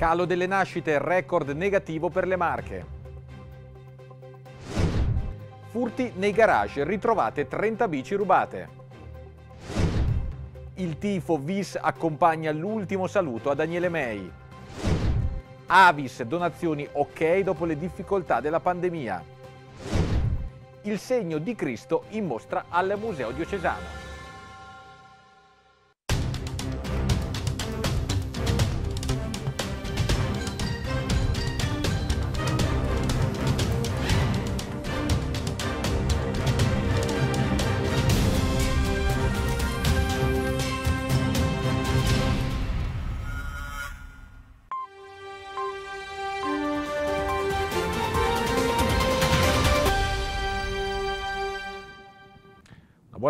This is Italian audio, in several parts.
Calo delle nascite, record negativo per le Marche. Furti nei garage, ritrovate 30 bici rubate. Il tifo Vis accompagna l'ultimo saluto a Daniele May. Avis, donazioni ok dopo le difficoltà della pandemia. Il segno di Cristo in mostra al Museo Diocesano.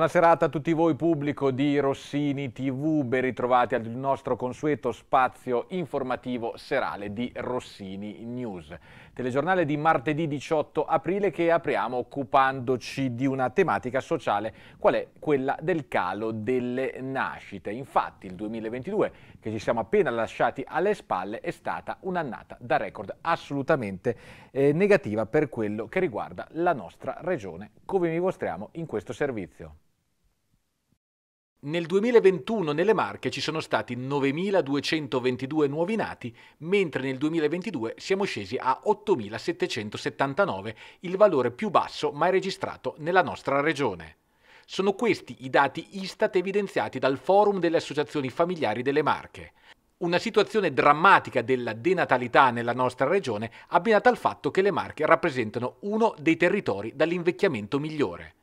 Buona serata a tutti voi pubblico di Rossini TV, ben ritrovati al nostro consueto spazio informativo serale di Rossini News. Telegiornale di martedì 18 aprile che apriamo occupandoci di una tematica sociale qual è quella del calo delle nascite. Infatti il 2022 che ci siamo appena lasciati alle spalle è stata un'annata da record assolutamente eh, negativa per quello che riguarda la nostra regione come vi mostriamo in questo servizio. Nel 2021 nelle Marche ci sono stati 9.222 nuovi nati, mentre nel 2022 siamo scesi a 8.779, il valore più basso mai registrato nella nostra regione. Sono questi i dati Istat evidenziati dal Forum delle Associazioni Familiari delle Marche. Una situazione drammatica della denatalità nella nostra regione abbinata al fatto che le Marche rappresentano uno dei territori dall'invecchiamento migliore.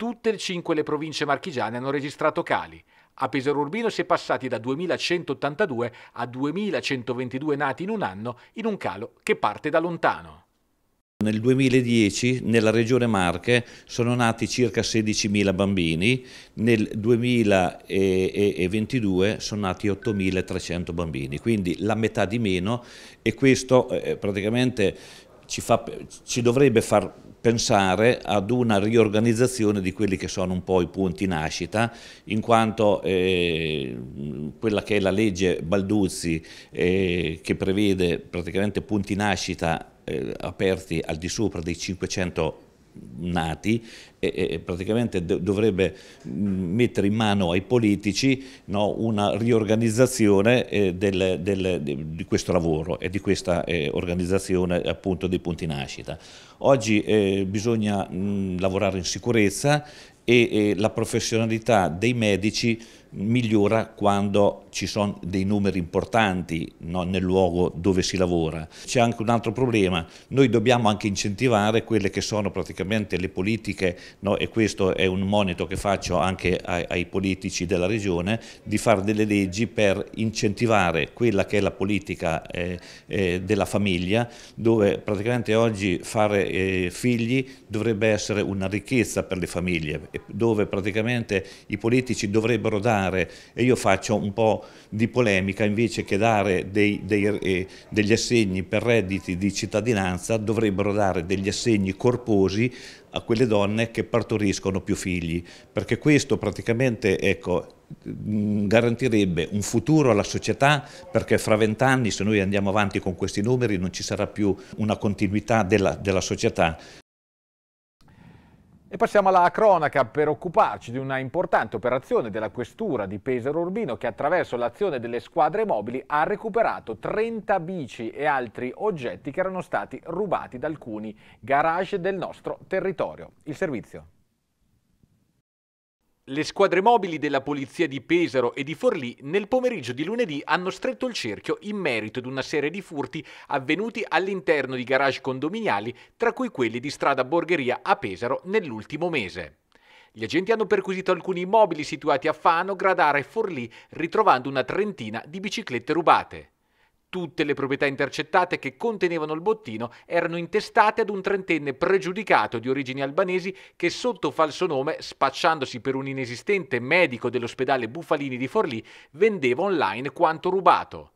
Tutte e cinque le province marchigiane hanno registrato cali. A Pesaro Urbino si è passati da 2182 a 2122 nati in un anno in un calo che parte da lontano. Nel 2010 nella regione Marche sono nati circa 16.000 bambini, nel 2022 sono nati 8.300 bambini, quindi la metà di meno e questo eh, praticamente ci, fa, ci dovrebbe far pensare ad una riorganizzazione di quelli che sono un po' i punti nascita, in quanto eh, quella che è la legge Balduzzi eh, che prevede praticamente punti nascita eh, aperti al di sopra dei 500 nati e, e praticamente dovrebbe mm, mettere in mano ai politici no, una riorganizzazione eh, del, del, di questo lavoro e di questa eh, organizzazione appunto dei punti nascita. Oggi eh, bisogna mh, mm, lavorare in sicurezza, e, e la professionalità dei medici migliora quando ci sono dei numeri importanti no, nel luogo dove si lavora. C'è anche un altro problema, noi dobbiamo anche incentivare quelle che sono praticamente le politiche no, e questo è un monito che faccio anche ai, ai, politici della regione, di fare delle leggi per incentivare quella che è la politica eh, eh, della famiglia dove praticamente oggi fare eh, figli dovrebbe essere una ricchezza per le famiglie dove praticamente i politici dovrebbero dare, e io faccio un po' di polemica, invece che dare dei, dei, eh, degli assegni per redditi di cittadinanza, dovrebbero dare degli assegni corposi a quelle donne che partoriscono più figli, perché questo praticamente ecco, mm, garantirebbe un futuro alla società perché fra vent'anni se noi andiamo avanti con questi numeri non ci sarà più una continuità della, della società. E passiamo alla cronaca per occuparci di una importante operazione della questura di Pesaro Urbino che attraverso l'azione delle squadre mobili ha recuperato 30 bici e altri oggetti che erano stati rubati da alcuni garage del nostro territorio. Il servizio. Le squadre mobili della polizia di Pesaro e di Forlì nel pomeriggio di lunedì hanno stretto il cerchio in merito ad una serie di furti avvenuti all'interno di garage condominiali, tra cui quelli di strada Borgheria a Pesaro nell'ultimo mese. Gli agenti hanno perquisito alcuni immobili situati a Fano, Gradara e Forlì, ritrovando una trentina di biciclette rubate. Tutte le proprietà intercettate che contenevano il bottino erano intestate ad un trentenne pregiudicato di origini albanesi che sotto falso nome, spacciandosi per un inesistente medico dell'ospedale Bufalini di Forlì, vendeva online quanto rubato.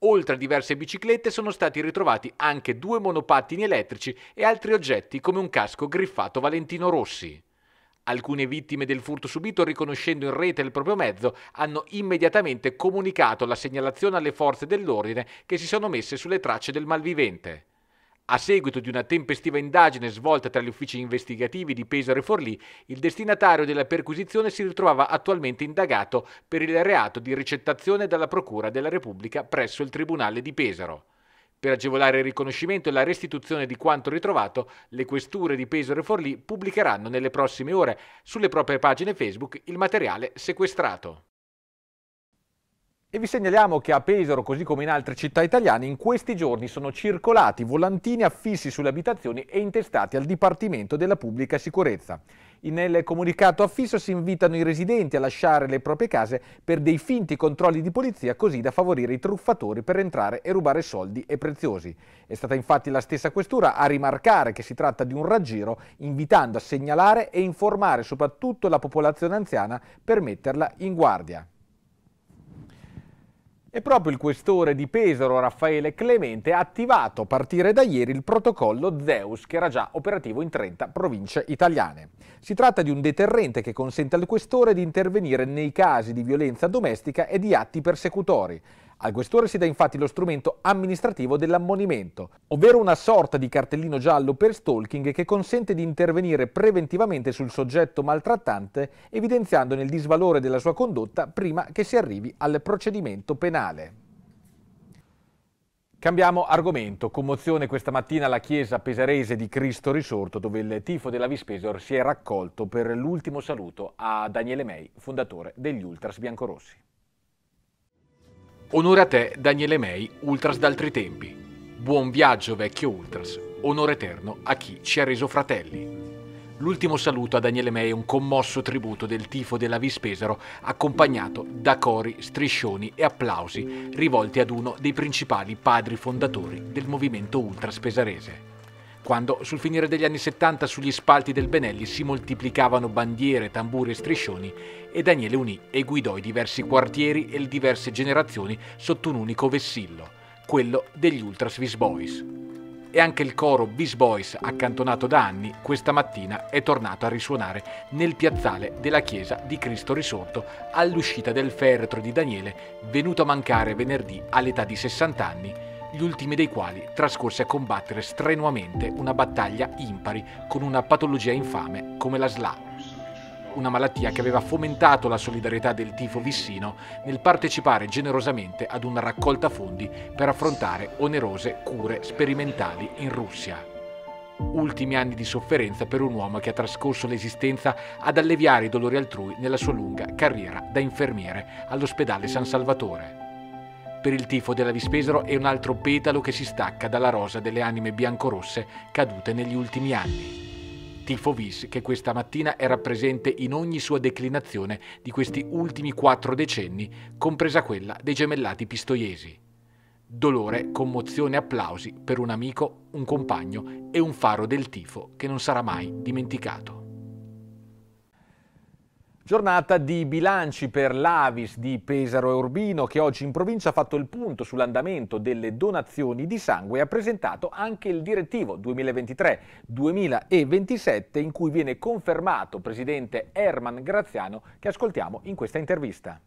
Oltre a diverse biciclette sono stati ritrovati anche due monopattini elettrici e altri oggetti come un casco griffato Valentino Rossi. Alcune vittime del furto subito, riconoscendo in rete il proprio mezzo, hanno immediatamente comunicato la segnalazione alle forze dell'ordine che si sono messe sulle tracce del malvivente. A seguito di una tempestiva indagine svolta tra gli uffici investigativi di Pesaro e Forlì, il destinatario della perquisizione si ritrovava attualmente indagato per il reato di ricettazione dalla Procura della Repubblica presso il Tribunale di Pesaro. Per agevolare il riconoscimento e la restituzione di quanto ritrovato, le questure di Pesaro e Forlì pubblicheranno nelle prossime ore sulle proprie pagine Facebook il materiale sequestrato. E vi segnaliamo che a Pesaro, così come in altre città italiane, in questi giorni sono circolati volantini affissi sulle abitazioni e intestati al Dipartimento della Pubblica Sicurezza. Nel comunicato affisso si invitano i residenti a lasciare le proprie case per dei finti controlli di polizia così da favorire i truffatori per entrare e rubare soldi e preziosi. È stata infatti la stessa questura a rimarcare che si tratta di un raggiro invitando a segnalare e informare soprattutto la popolazione anziana per metterla in guardia. E proprio il questore di Pesaro, Raffaele Clemente, ha attivato a partire da ieri il protocollo Zeus, che era già operativo in 30 province italiane. Si tratta di un deterrente che consente al questore di intervenire nei casi di violenza domestica e di atti persecutori. Al questore si dà infatti lo strumento amministrativo dell'ammonimento, ovvero una sorta di cartellino giallo per stalking che consente di intervenire preventivamente sul soggetto maltrattante, evidenziandone il disvalore della sua condotta prima che si arrivi al procedimento penale. Cambiamo argomento. Commozione questa mattina alla chiesa pesarese di Cristo Risorto, dove il tifo della Vispesor si è raccolto per l'ultimo saluto a Daniele May, fondatore degli Ultras Biancorossi. Onore a te, Daniele May, Ultras d'altri tempi. Buon viaggio, vecchio Ultras. Onore eterno a chi ci ha reso fratelli. L'ultimo saluto a Daniele May è un commosso tributo del tifo della Vispesaro, accompagnato da cori, striscioni e applausi rivolti ad uno dei principali padri fondatori del movimento ultras pesarese quando sul finire degli anni 70 sugli spalti del Benelli si moltiplicavano bandiere, tamburi e striscioni e Daniele unì e guidò i diversi quartieri e le diverse generazioni sotto un unico vessillo, quello degli Ultra Swiss Boys. E anche il coro Beast Boys, accantonato da anni, questa mattina è tornato a risuonare nel piazzale della Chiesa di Cristo Risorto all'uscita del feretro di Daniele, venuto a mancare venerdì all'età di 60 anni gli ultimi dei quali trascorsi a combattere strenuamente una battaglia impari con una patologia infame come la SLA, una malattia che aveva fomentato la solidarietà del tifo vissino nel partecipare generosamente ad una raccolta fondi per affrontare onerose cure sperimentali in Russia ultimi anni di sofferenza per un uomo che ha trascorso l'esistenza ad alleviare i dolori altrui nella sua lunga carriera da infermiere all'ospedale San Salvatore per il tifo della Vispesaro è un altro petalo che si stacca dalla rosa delle anime biancorosse cadute negli ultimi anni. Tifo Vis che questa mattina era presente in ogni sua declinazione di questi ultimi quattro decenni, compresa quella dei gemellati pistoiesi. Dolore, commozione e applausi per un amico, un compagno e un faro del tifo che non sarà mai dimenticato. Giornata di bilanci per l'Avis di Pesaro e Urbino che oggi in provincia ha fatto il punto sull'andamento delle donazioni di sangue e ha presentato anche il direttivo 2023-2027 in cui viene confermato presidente Herman Graziano che ascoltiamo in questa intervista.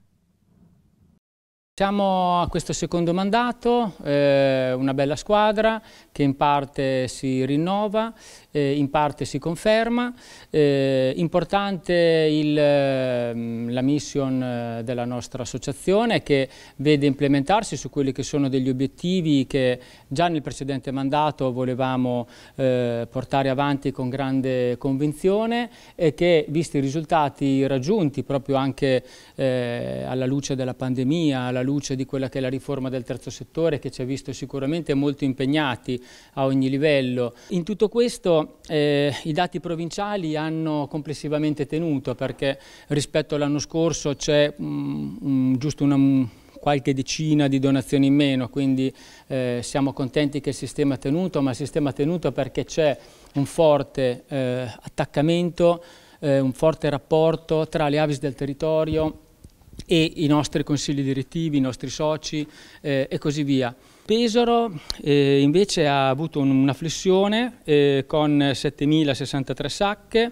Siamo a questo secondo mandato, eh, una bella squadra che in parte si rinnova, eh, in parte si conferma. Eh, importante il, ehm, la mission eh, della nostra associazione che vede implementarsi su quelli che sono degli obiettivi che già nel precedente mandato volevamo eh, portare avanti con grande convinzione e che visti i risultati raggiunti proprio anche eh, alla luce della pandemia, alla alla luce di quella che è la riforma del terzo settore che ci ha visto sicuramente molto impegnati a ogni livello. In tutto questo eh, i dati provinciali hanno complessivamente tenuto perché rispetto all'anno scorso c'è mm, giusto una, qualche decina di donazioni in meno, quindi eh, siamo contenti che il sistema è tenuto, ma il sistema è tenuto perché c'è un forte eh, attaccamento, eh, un forte rapporto tra le avis del territorio e i nostri consigli direttivi, i nostri soci eh, e così via. Pesaro eh, invece ha avuto una flessione eh, con 7.063 sacche,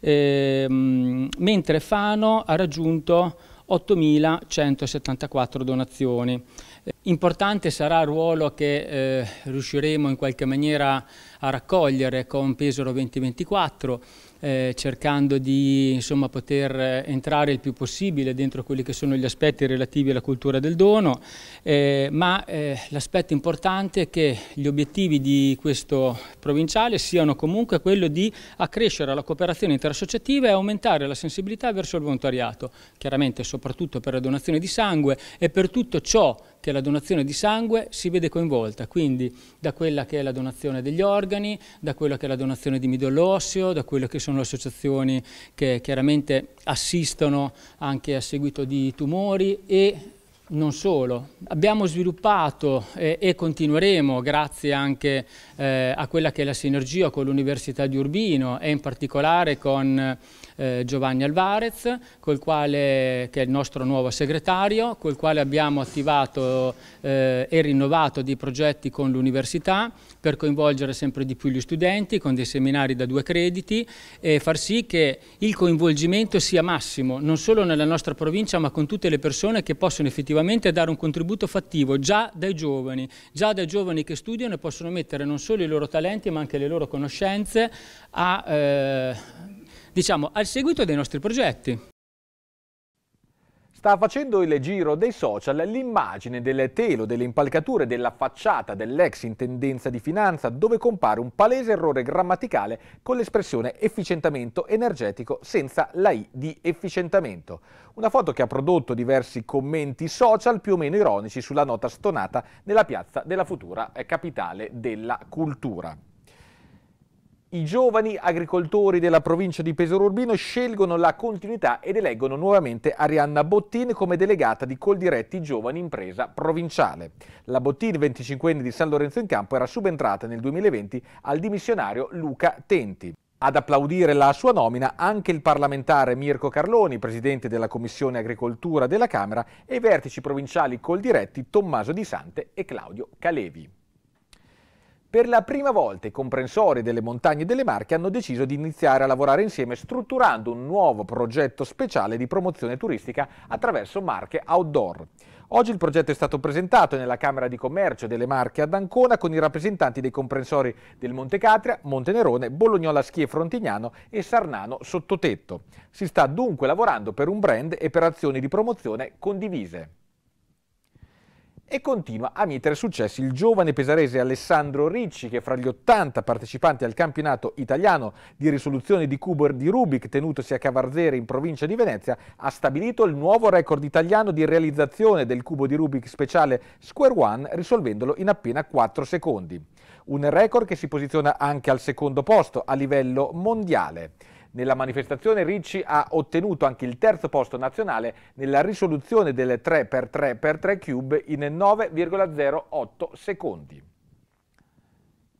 ehm, mentre Fano ha raggiunto 8.174 donazioni. Eh, importante sarà il ruolo che eh, riusciremo in qualche maniera a raccogliere con Pesaro 2024 eh, cercando di insomma, poter eh, entrare il più possibile dentro quelli che sono gli aspetti relativi alla cultura del dono, eh, ma eh, l'aspetto importante è che gli obiettivi di questo provinciale siano comunque quello di accrescere la cooperazione interassociativa e aumentare la sensibilità verso il volontariato, chiaramente soprattutto per la donazione di sangue e per tutto ciò che la donazione di sangue si vede coinvolta, quindi da quella che è la donazione degli organi, da quella che è la donazione di midollo osseo, da quelle che sono le associazioni che chiaramente assistono anche a seguito di tumori e non solo, abbiamo sviluppato eh, e continueremo, grazie anche eh, a quella che è la sinergia con l'Università di Urbino e in particolare con eh, Giovanni Alvarez, quale, che è il nostro nuovo segretario, col quale abbiamo attivato eh, e rinnovato dei progetti con l'Università per coinvolgere sempre di più gli studenti con dei seminari da due crediti e far sì che il coinvolgimento sia massimo, non solo nella nostra provincia ma con tutte le persone che possono effettivamente attivamente e dare un contributo fattivo già dai giovani, già dai giovani che studiano e possono mettere non solo i loro talenti ma anche le loro conoscenze a, eh, diciamo, al seguito dei nostri progetti. Sta facendo il giro dei social l'immagine del telo, delle impalcature, della facciata dell'ex intendenza di finanza, dove compare un palese errore grammaticale con l'espressione efficientamento energetico senza la I di efficientamento. Una foto che ha prodotto diversi commenti social più o meno ironici sulla nota stonata nella piazza della futura eh, capitale della cultura. I giovani agricoltori della provincia di Pesaro Urbino scelgono la continuità ed eleggono nuovamente Arianna Bottin come delegata di Coldiretti Giovani Impresa Provinciale. La Bottin, 25enne di San Lorenzo in Campo, era subentrata nel 2020 al dimissionario Luca Tenti. Ad applaudire la sua nomina anche il parlamentare Mirko Carloni, presidente della Commissione Agricoltura della Camera, e i vertici provinciali Coldiretti Tommaso Di Sante e Claudio Calevi. Per la prima volta i comprensori delle montagne delle Marche hanno deciso di iniziare a lavorare insieme strutturando un nuovo progetto speciale di promozione turistica attraverso Marche Outdoor. Oggi il progetto è stato presentato nella Camera di Commercio delle Marche ad Ancona con i rappresentanti dei comprensori del Monte Catria, Montenerone, Bolognola Schie Frontignano e Sarnano Sottotetto. Si sta dunque lavorando per un brand e per azioni di promozione condivise e continua a mietere successi il giovane pesarese Alessandro Ricci che fra gli 80 partecipanti al campionato italiano di risoluzione di cubo di Rubik tenutosi a Cavarzere in provincia di Venezia ha stabilito il nuovo record italiano di realizzazione del cubo di Rubik speciale Square One risolvendolo in appena 4 secondi. Un record che si posiziona anche al secondo posto a livello mondiale. Nella manifestazione Ricci ha ottenuto anche il terzo posto nazionale nella risoluzione delle 3x3x3 cube in 9,08 secondi.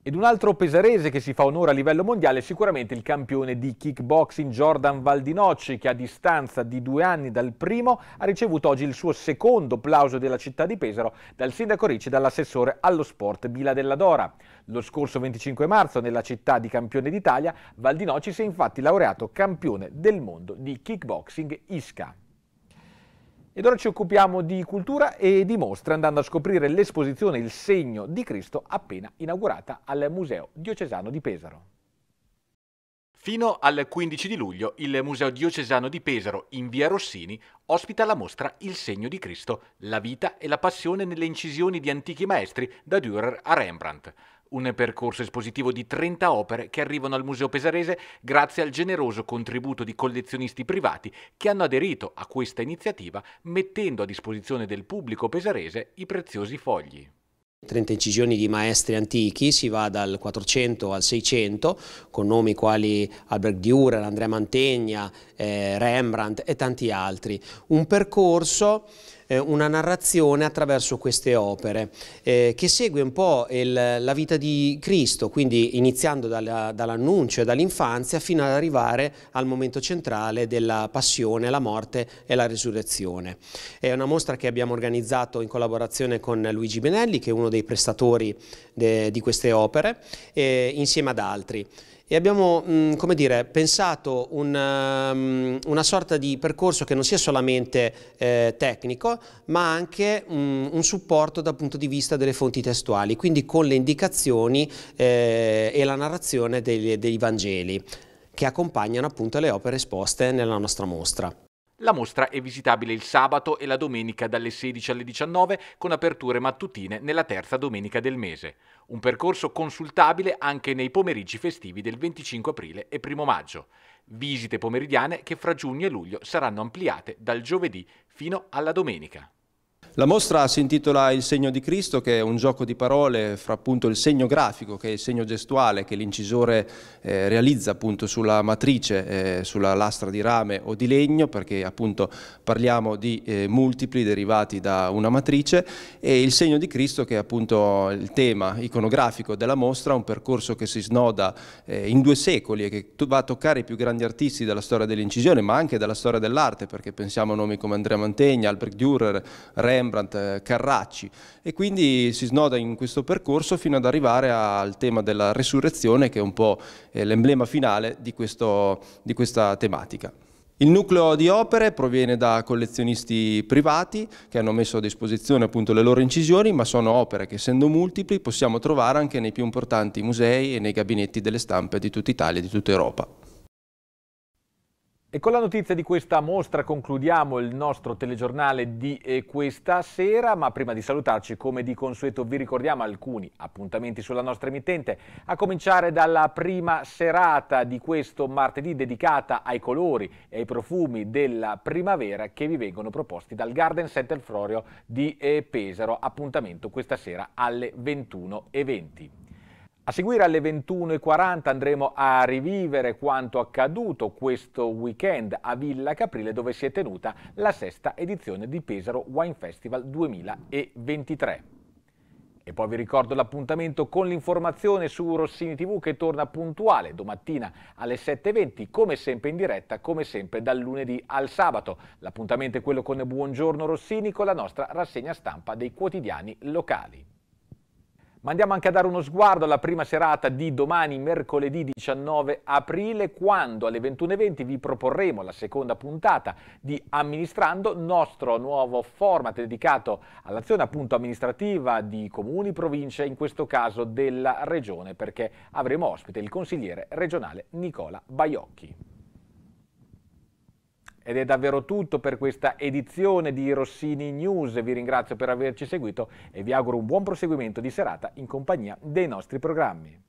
Ed un altro pesarese che si fa onore a livello mondiale è sicuramente il campione di kickboxing Jordan Valdinocci che a distanza di due anni dal primo ha ricevuto oggi il suo secondo plauso della città di Pesaro dal sindaco Ricci e dall'assessore allo sport Bila della Dora. Lo scorso 25 marzo nella città di campione d'Italia Valdinocci si è infatti laureato campione del mondo di kickboxing Isca. Ed ora ci occupiamo di cultura e di mostre andando a scoprire l'esposizione Il segno di Cristo appena inaugurata al Museo Diocesano di Pesaro. Fino al 15 di luglio il Museo Diocesano di Pesaro in via Rossini ospita la mostra Il segno di Cristo, la vita e la passione nelle incisioni di antichi maestri da Dürer a Rembrandt un percorso espositivo di 30 opere che arrivano al Museo Pesarese grazie al generoso contributo di collezionisti privati che hanno aderito a questa iniziativa mettendo a disposizione del pubblico pesarese i preziosi fogli. 30 incisioni di maestri antichi, si va dal 400 al 600 con nomi quali Albert Dürer, Andrea Mantegna, eh, Rembrandt e tanti altri. Un percorso eh, una narrazione attraverso queste opere eh, che segue un po' il, la vita di Cristo, quindi iniziando dall'annuncio dall e dall'infanzia fino ad arrivare al momento centrale della passione, la morte e la risurrezione. È una mostra che abbiamo organizzato in collaborazione con Luigi Benelli, che è uno dei prestatori de, di queste opere, eh, insieme ad altri e abbiamo mh, mm, dire, pensato un, ehm, una sorta di percorso che non sia solamente eh, tecnico, ma anche um, un supporto dal punto di vista delle fonti testuali, quindi con le indicazioni eh, e la narrazione dei, dei Vangeli che accompagnano appunto le opere esposte nella nostra mostra. La mostra è visitabile il sabato e la domenica dalle 16 alle 19 con aperture mattutine nella terza domenica del mese. Un percorso consultabile anche nei pomeriggi festivi del 25 aprile e 1 maggio. Visite pomeridiane che fra giugno e luglio saranno ampliate dal giovedì fino alla domenica. La mostra si intitola Il segno di Cristo, che è un gioco di parole fra appunto il segno grafico, che è il segno gestuale che l'incisore eh, realizza appunto sulla matrice, eh, sulla lastra di rame o di legno, perché appunto parliamo di eh, multipli derivati da una matrice, e il segno di Cristo che è appunto il tema iconografico della mostra, un percorso che si snoda eh, in due secoli e che va a toccare i più grandi artisti della storia dell'incisione, ma anche della storia dell'arte, perché pensiamo a nomi come Andrea Mantegna, Albrecht Dürer, Rem, Rembrandt, eh, Carracci e quindi si snoda in questo percorso fino ad arrivare al tema della resurrezione che è un po' eh, l'emblema finale di, questo, di questa tematica. Il nucleo di opere proviene da collezionisti privati che hanno messo a disposizione appunto le loro incisioni, ma sono opere che essendo multipli possiamo trovare anche nei più importanti musei e nei gabinetti delle stampe di tutta Italia e di tutta Europa. E con la notizia di questa mostra concludiamo il nostro telegiornale di eh, questa sera, ma prima di salutarci, come di consueto, vi ricordiamo alcuni appuntamenti sulla nostra emittente, a cominciare dalla prima serata di questo martedì dedicata ai colori e ai profumi della primavera che vi vengono proposti dal Garden Center Florio di eh, Pesaro, appuntamento questa sera alle 21.20. A seguire alle 21.40 andremo a rivivere quanto accaduto questo weekend a Villa Caprile dove si è tenuta la sesta edizione di Pesaro Wine Festival 2023. E poi vi ricordo l'appuntamento con l'informazione su Rossini TV che torna puntuale domattina alle 7.20, come sempre in diretta, come sempre dal lunedì al sabato. L'appuntamento è quello con Buongiorno Rossini con la nostra rassegna stampa dei quotidiani locali. Ma andiamo anche a dare uno sguardo alla prima serata di domani, mercoledì 19 aprile, quando alle 21.20 vi proporremo la seconda puntata di Amministrando, nostro nuovo format dedicato all'azione appunto amministrativa di comuni, province, in questo caso della regione, perché avremo ospite il consigliere regionale Nicola Baiocchi. Ed è davvero tutto per questa edizione di Rossini News. Vi ringrazio per averci seguito e vi auguro un buon proseguimento di serata in compagnia dei nostri programmi.